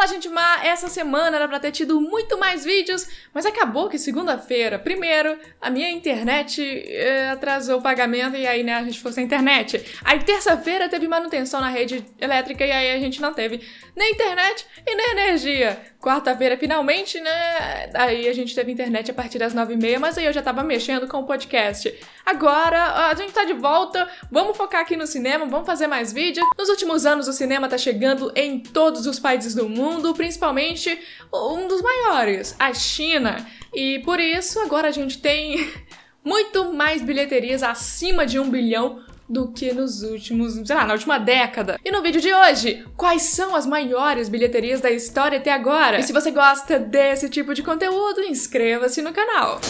Olá, gente má! Essa semana era pra ter tido muito mais vídeos, mas acabou que segunda-feira, primeiro, a minha internet eh, atrasou o pagamento e aí, né, a gente ficou sem internet. Aí, terça-feira, teve manutenção na rede elétrica e aí a gente não teve nem internet e nem energia. Quarta-feira, finalmente, né, aí a gente teve internet a partir das nove e meia, mas aí eu já tava mexendo com o podcast. Agora a gente tá de volta, vamos focar aqui no cinema, vamos fazer mais vídeo. Nos últimos anos o cinema tá chegando em todos os países do mundo, principalmente um dos maiores, a China. E por isso agora a gente tem muito mais bilheterias acima de um bilhão do que nos últimos, sei lá, na última década. E no vídeo de hoje, quais são as maiores bilheterias da história até agora? E se você gosta desse tipo de conteúdo, inscreva-se no canal.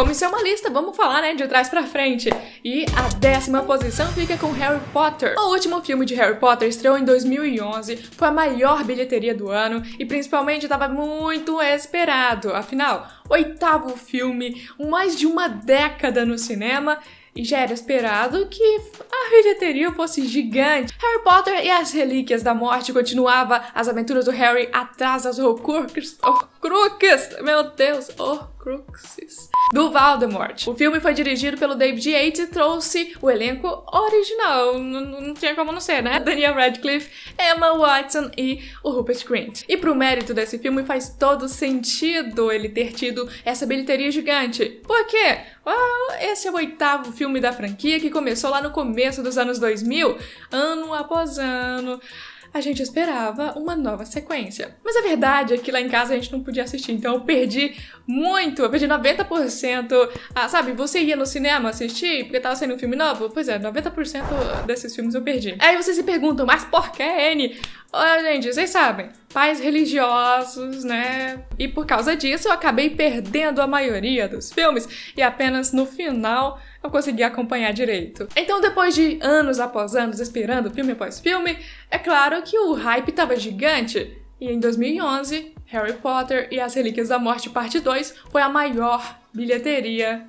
Como isso é uma lista, vamos falar, né, de trás para frente. E a décima posição fica com Harry Potter. O último filme de Harry Potter estreou em 2011, foi a maior bilheteria do ano e principalmente estava muito esperado. Afinal, oitavo filme, mais de uma década no cinema e já era esperado que a bilheteria fosse gigante. Harry Potter e as Relíquias da Morte continuava as aventuras do Harry atrás das Horcruxes. Horcruxes! Meu Deus! Horcruxes! Cruxes. do Valdemort. O filme foi dirigido pelo David Yates e trouxe o elenco original, não, não tinha como não ser, né? Daniel Radcliffe, Emma Watson e o Rupert Grint. E pro mérito desse filme faz todo sentido ele ter tido essa bilheteria gigante. Por quê? Well, esse é o oitavo filme da franquia que começou lá no começo dos anos 2000, ano após ano a gente esperava uma nova sequência. Mas a verdade é que lá em casa a gente não podia assistir, então eu perdi muito, eu perdi 90%. Ah, sabe, você ia no cinema assistir porque tava saindo um filme novo? Pois é, 90% desses filmes eu perdi. Aí vocês se perguntam, mas por que, N? Olha, gente, vocês sabem, pais religiosos, né? E por causa disso eu acabei perdendo a maioria dos filmes e apenas no final eu consegui acompanhar direito. Então, depois de anos após anos esperando filme após filme, é claro que o hype estava gigante. E em 2011, Harry Potter e as Relíquias da Morte Parte 2 foi a maior bilheteria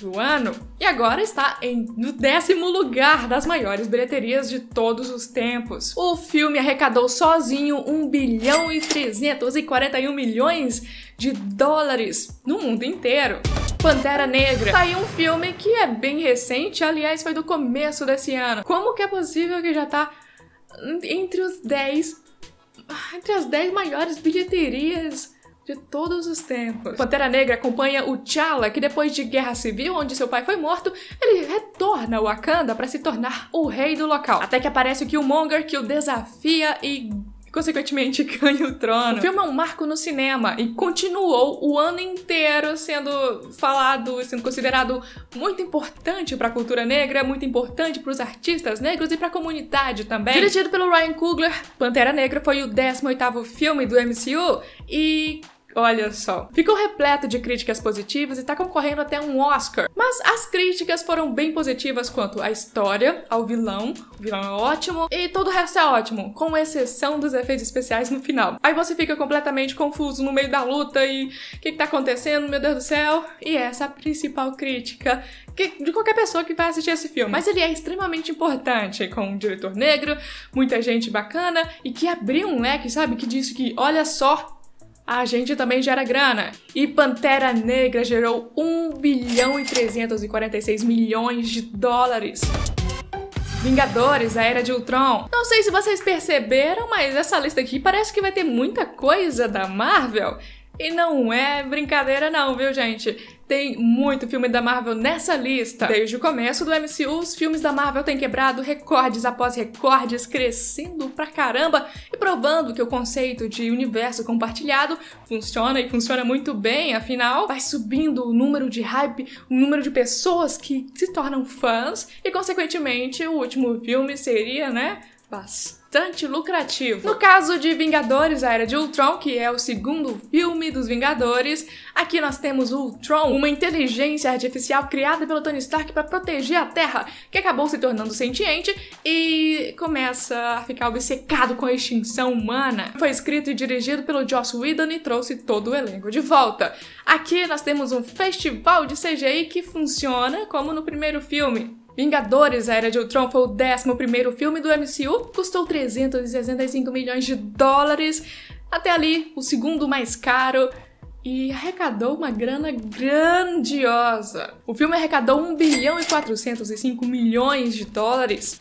do ano e agora está em, no décimo lugar das maiores bilheterias de todos os tempos. O filme arrecadou sozinho 1 bilhão e 341 milhões de dólares no mundo inteiro. Pantera Negra. Tá aí um filme que é bem recente, aliás, foi do começo desse ano. Como que é possível que já tá entre os 10 entre as 10 maiores bilheterias de todos os tempos. Pantera Negra acompanha o T'Challa, que depois de Guerra Civil, onde seu pai foi morto, ele retorna ao Wakanda para se tornar o rei do local. Até que aparece o Killmonger, que o desafia e consequentemente ganha o trono. O filme é um marco no cinema e continuou o ano inteiro sendo falado, sendo considerado muito importante para a cultura negra, muito importante para os artistas negros e para a comunidade também. Dirigido pelo Ryan Coogler, Pantera Negra foi o 18º filme do MCU e Olha só. Ficou repleto de críticas positivas e está concorrendo até um Oscar. Mas as críticas foram bem positivas quanto à história, ao vilão, o vilão é ótimo, e todo o resto é ótimo, com exceção dos efeitos especiais no final. Aí você fica completamente confuso no meio da luta e o que, está acontecendo, meu Deus do céu? E é essa é a principal crítica que, de qualquer pessoa que vai assistir esse filme. Mas ele é extremamente importante, com um diretor negro, muita gente bacana e que abriu um leque, sabe? Que disse que, olha só, a gente também gera grana. E Pantera Negra gerou 1 bilhão e 346 milhões de dólares. Vingadores, a Era de Ultron. Não sei se vocês perceberam, mas essa lista aqui parece que vai ter muita coisa da Marvel. E não é brincadeira não, viu, gente? Tem muito filme da Marvel nessa lista. Desde o começo do MCU, os filmes da Marvel têm quebrado recordes após recordes, crescendo pra caramba e provando que o conceito de universo compartilhado funciona e funciona muito bem, afinal, vai subindo o número de hype, o número de pessoas que se tornam fãs e, consequentemente, o último filme seria, né, bastante bastante lucrativo. No caso de Vingadores, a Era de Ultron, que é o segundo filme dos Vingadores, aqui nós temos o Ultron, uma inteligência artificial criada pelo Tony Stark para proteger a Terra, que acabou se tornando sentiente e começa a ficar obcecado com a extinção humana. Foi escrito e dirigido pelo Joss Whedon e trouxe todo o elenco de volta. Aqui nós temos um festival de CGI que funciona como no primeiro filme. Vingadores, A Era de Ultron foi o 11 filme do MCU, custou 365 milhões de dólares, até ali o segundo mais caro, e arrecadou uma grana grandiosa. O filme arrecadou 1 bilhão e 405 milhões de dólares.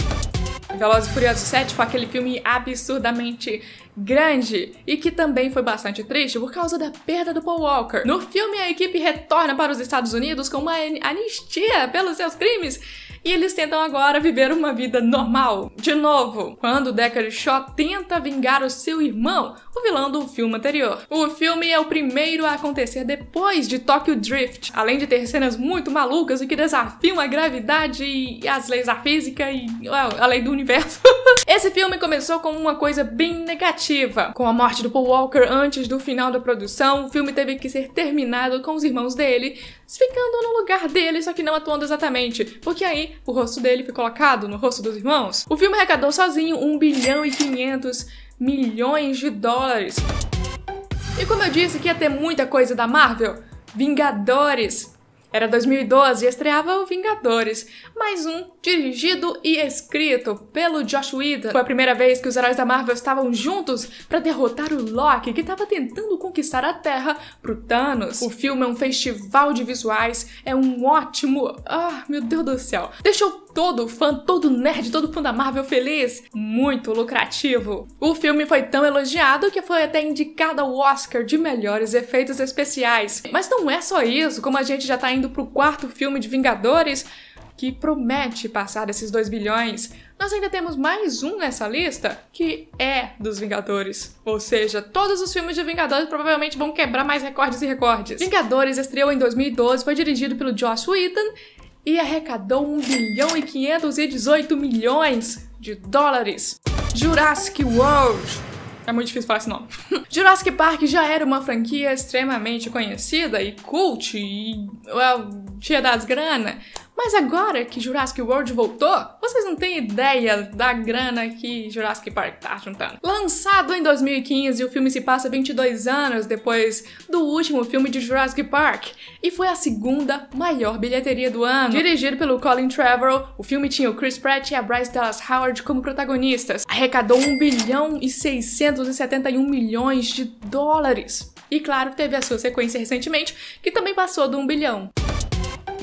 Velozes e Furiosos 7 foi aquele filme absurdamente grande e que também foi bastante triste por causa da perda do Paul Walker. No filme, a equipe retorna para os Estados Unidos com uma anistia pelos seus crimes e eles tentam agora viver uma vida normal. De novo, quando Deckard Shaw tenta vingar o seu irmão, o vilão do filme anterior. O filme é o primeiro a acontecer depois de Tokyo Drift, além de ter cenas muito malucas e que desafiam a gravidade e as leis da física e a lei do universo. Esse filme começou com uma coisa bem negativa. Com a morte do Paul Walker antes do final da produção, o filme teve que ser terminado com os irmãos dele, ficando no lugar dele, só que não atuando exatamente, porque aí o rosto dele foi colocado no rosto dos irmãos. O filme arrecadou sozinho 1 bilhão e 500 milhões de dólares. E como eu disse que ia ter muita coisa da Marvel, Vingadores era 2012 e estreava O Vingadores, mais um dirigido e escrito pelo Josh Whedon. Foi a primeira vez que os heróis da Marvel estavam juntos para derrotar o Loki, que estava tentando conquistar a Terra pro Thanos. O filme é um festival de visuais, é um ótimo... Ah, meu Deus do céu. Deixa eu todo fã, todo nerd, todo fã da Marvel feliz. Muito lucrativo. O filme foi tão elogiado que foi até indicado ao Oscar de melhores efeitos especiais. Mas não é só isso, como a gente já tá indo pro quarto filme de Vingadores, que promete passar esses 2 bilhões. Nós ainda temos mais um nessa lista, que é dos Vingadores. Ou seja, todos os filmes de Vingadores provavelmente vão quebrar mais recordes e recordes. Vingadores estreou em 2012, foi dirigido pelo Joss Whedon e arrecadou 1 bilhão e 518 milhões de dólares. Jurassic World é muito difícil falar esse nome. Jurassic Park já era uma franquia extremamente conhecida e cult e well, tinha das grana, mas agora que Jurassic World voltou, vocês não têm ideia da grana que Jurassic Park tá juntando. Lançado em 2015, o filme se passa 22 anos depois do último filme de Jurassic Park e foi a segunda maior bilheteria do ano. Dirigido pelo Colin Trevorrow, o filme tinha o Chris Pratt e a Bryce Dallas Howard como protagonistas. Arrecadou 1 bilhão e 671 milhões de dólares. E claro, teve a sua sequência recentemente, que também passou do 1 bilhão.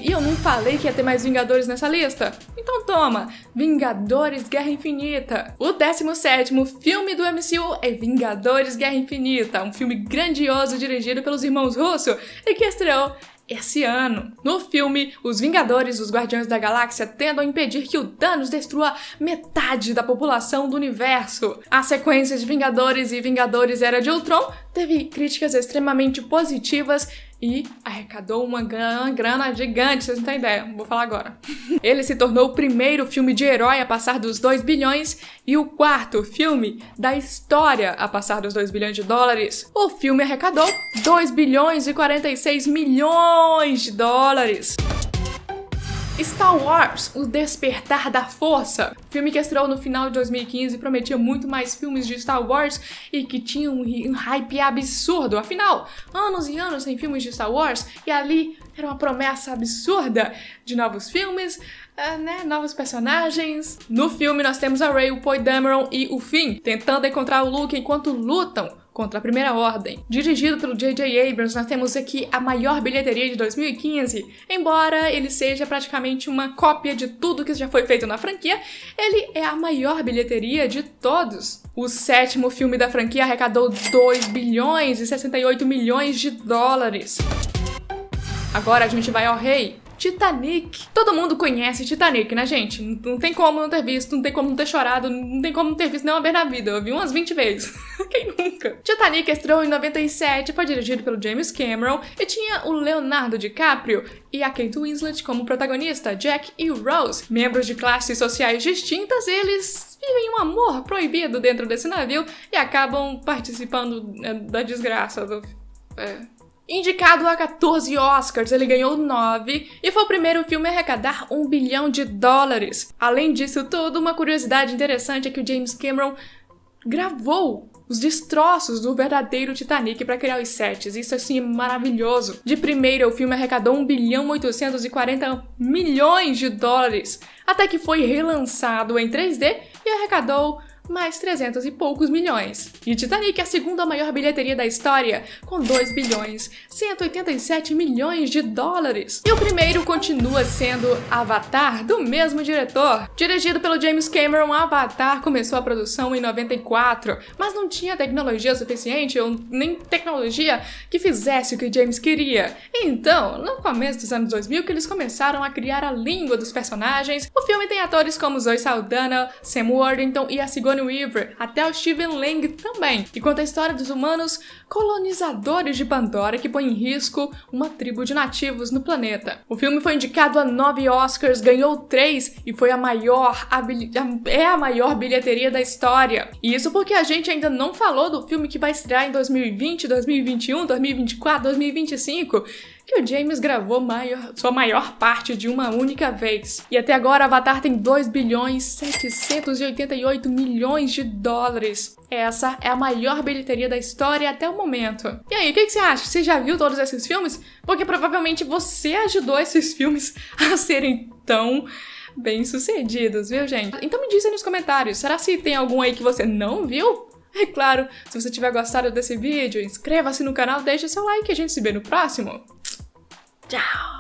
E eu não falei que ia ter mais Vingadores nessa lista? Então toma! Vingadores Guerra Infinita! O 17 filme do MCU é Vingadores Guerra Infinita, um filme grandioso dirigido pelos irmãos Russo e que estreou esse ano. No filme, os Vingadores, os Guardiões da Galáxia, tentam impedir que o Thanos destrua metade da população do universo. A sequência de Vingadores e Vingadores Era de Ultron teve críticas extremamente positivas e arrecadou uma grana gigante, vocês não têm ideia, não vou falar agora. Ele se tornou o primeiro filme de herói a passar dos 2 bilhões e o quarto filme da história a passar dos 2 bilhões de dólares. O filme arrecadou 2 bilhões e 46 milhões de dólares. Star Wars, O Despertar da Força, filme que estreou no final de 2015 e prometia muito mais filmes de Star Wars e que tinha um, um hype absurdo. Afinal, anos e anos sem filmes de Star Wars e ali era uma promessa absurda de novos filmes, uh, né, novos personagens. No filme nós temos a Rey, o Poe Dameron e o Finn tentando encontrar o Luke enquanto lutam contra a Primeira Ordem. Dirigido pelo J.J. Abrams, nós temos aqui a maior bilheteria de 2015. Embora ele seja praticamente uma cópia de tudo que já foi feito na franquia, ele é a maior bilheteria de todos. O sétimo filme da franquia arrecadou 2 bilhões e 68 milhões de dólares. Agora a gente vai ao rei. Titanic. Todo mundo conhece Titanic, né, gente? Não tem como não ter visto, não tem como não ter chorado, não tem como não ter visto nenhuma vez na vida. Eu vi umas 20 vezes. Quem nunca? Titanic estreou em 97, foi dirigido pelo James Cameron e tinha o Leonardo DiCaprio e a Kate Winslet como protagonista, Jack e Rose. Membros de classes sociais distintas, eles vivem um amor proibido dentro desse navio e acabam participando eh, da desgraça do. É Indicado a 14 Oscars, ele ganhou 9 e foi o primeiro filme a arrecadar 1 bilhão de dólares. Além disso tudo, uma curiosidade interessante é que o James Cameron gravou os destroços do verdadeiro Titanic para criar os sets. Isso é, assim é maravilhoso. De primeira, o filme arrecadou 1 bilhão 840 milhões de dólares, até que foi relançado em 3D e arrecadou mais 300 e poucos milhões. E Titanic é a segunda maior bilheteria da história, com 2 bilhões 187 milhões de dólares. E o primeiro continua sendo Avatar, do mesmo diretor. Dirigido pelo James Cameron, Avatar começou a produção em 94, mas não tinha tecnologia suficiente ou nem tecnologia que fizesse o que James queria. Então, no começo dos anos 2000 que eles começaram a criar a língua dos personagens, o filme tem atores como Zoe Saldana, Sam Worthington e a Sigourney Sigourney Weaver, até o Steven Lang também, e conta a história dos humanos colonizadores de Pandora que põem em risco uma tribo de nativos no planeta. O filme foi indicado a nove Oscars, ganhou três e foi a maior a é a maior bilheteria da história. E isso porque a gente ainda não falou do filme que vai estrear em 2020, 2021, 2024, 2025 que o James gravou maior, sua maior parte de uma única vez. E até agora, Avatar tem 2 bilhões 788 milhões de dólares. Essa é a maior bilheteria da história até o momento. E aí, o que, que você acha? Você já viu todos esses filmes? Porque provavelmente você ajudou esses filmes a serem tão bem-sucedidos, viu, gente? Então me diz aí nos comentários, será se tem algum aí que você não viu? É claro, se você tiver gostado desse vídeo, inscreva-se no canal, deixe seu like e a gente se vê no próximo. down.